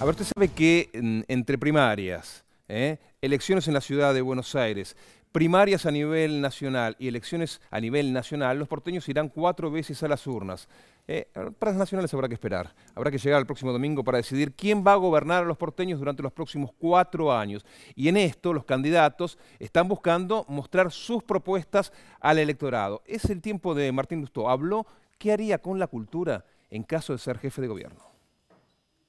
A ver, usted sabe que entre primarias, ¿eh? elecciones en la ciudad de Buenos Aires, primarias a nivel nacional y elecciones a nivel nacional, los porteños irán cuatro veces a las urnas. Eh, para las nacionales habrá que esperar. Habrá que llegar el próximo domingo para decidir quién va a gobernar a los porteños durante los próximos cuatro años. Y en esto los candidatos están buscando mostrar sus propuestas al electorado. Es el tiempo de Martín Lustó. Habló qué haría con la cultura en caso de ser jefe de gobierno.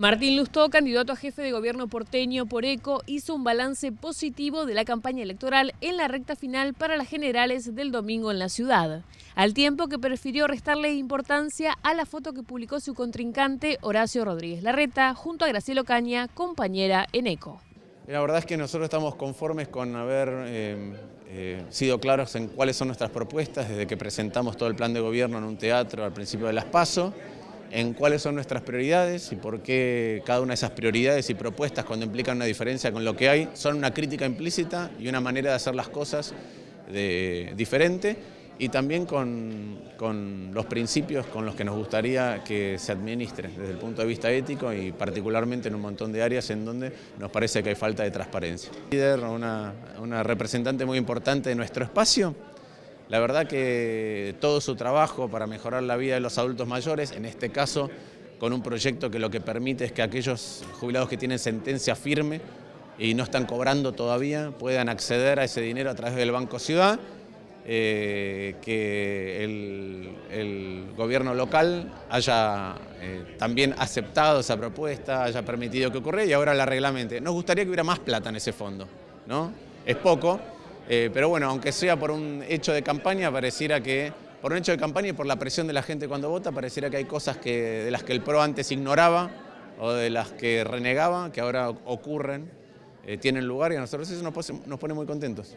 Martín Lustó, candidato a jefe de gobierno porteño por ECO, hizo un balance positivo de la campaña electoral en la recta final para las generales del domingo en la ciudad, al tiempo que prefirió restarle importancia a la foto que publicó su contrincante Horacio Rodríguez Larreta junto a Graciela Caña, compañera en ECO. La verdad es que nosotros estamos conformes con haber eh, eh, sido claros en cuáles son nuestras propuestas desde que presentamos todo el plan de gobierno en un teatro al principio de las PASO en cuáles son nuestras prioridades y por qué cada una de esas prioridades y propuestas cuando implican una diferencia con lo que hay son una crítica implícita y una manera de hacer las cosas de, eh, diferente y también con, los principios con los que nos gustaría que se administren desde el punto de vista ético y particularmente en un montón de áreas en donde nos parece que hay falta de transparencia. Líder, una representante muy importante de nuestro espacio, la verdad que todo su trabajo para mejorar la vida de los adultos mayores, en este caso con un proyecto que lo que permite es que aquellos jubilados que tienen sentencia firme y no están cobrando todavía puedan acceder a ese dinero a través del Banco Ciudad, eh, que el, gobierno local haya eh, también aceptado esa propuesta, haya permitido que ocurra y ahora la reglamente. Nos gustaría que hubiera más plata en ese fondo, ¿no? Es poco, eh, pero bueno, aunque sea por un hecho de campaña, pareciera que, por un hecho de campaña y por la presión de la gente cuando vota, pareciera que hay cosas que, de las que el PRO antes ignoraba o de las que renegaba, que ahora ocurren, eh, tienen lugar y a nosotros eso nos, pone muy contentos.